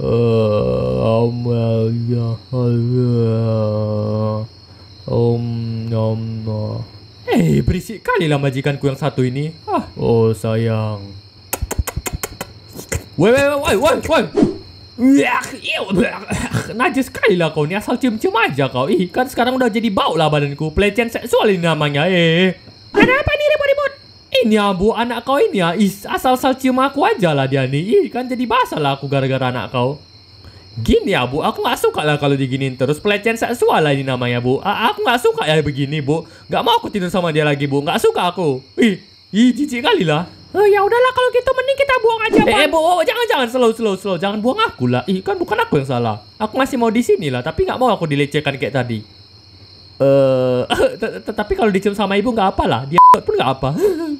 Eh, Om Om Om Eh, berisik kali lah majikanku yang satu ini. Ah. Oh, sayang. Woi, woi, woi, woi, woi. Iya, Najis sekali lah kau ni asal cium-cium aja kau. Ih, kan sekarang udah jadi bau lah badanku. Pelecehan seksual ini namanya. Eh. Ada apa ini ya bu anak kau ini ya is asal-asal cium aku aja lah dia nih ih kan jadi basah lah aku gara-gara anak kau gini ya bu aku nggak suka lah kalau diginin terus pelecehan seksual lah ini namanya bu A ah, aku nggak suka ya begini bu nggak mau aku tidur sama dia lagi bu nggak suka aku ih ih jijik kali lah Oh, ya udahlah kalau gitu mending kita buang aja. Eh, eh bu, oh, jangan jangan slow slow slow, jangan buang aku lah. Ih, kan bukan aku yang salah. Aku masih mau di sini lah, tapi nggak mau aku dilecehkan kayak tadi. Eh, uh, tapi kalau dicium sama ibu nggak apa lah. Dia pun nggak apa.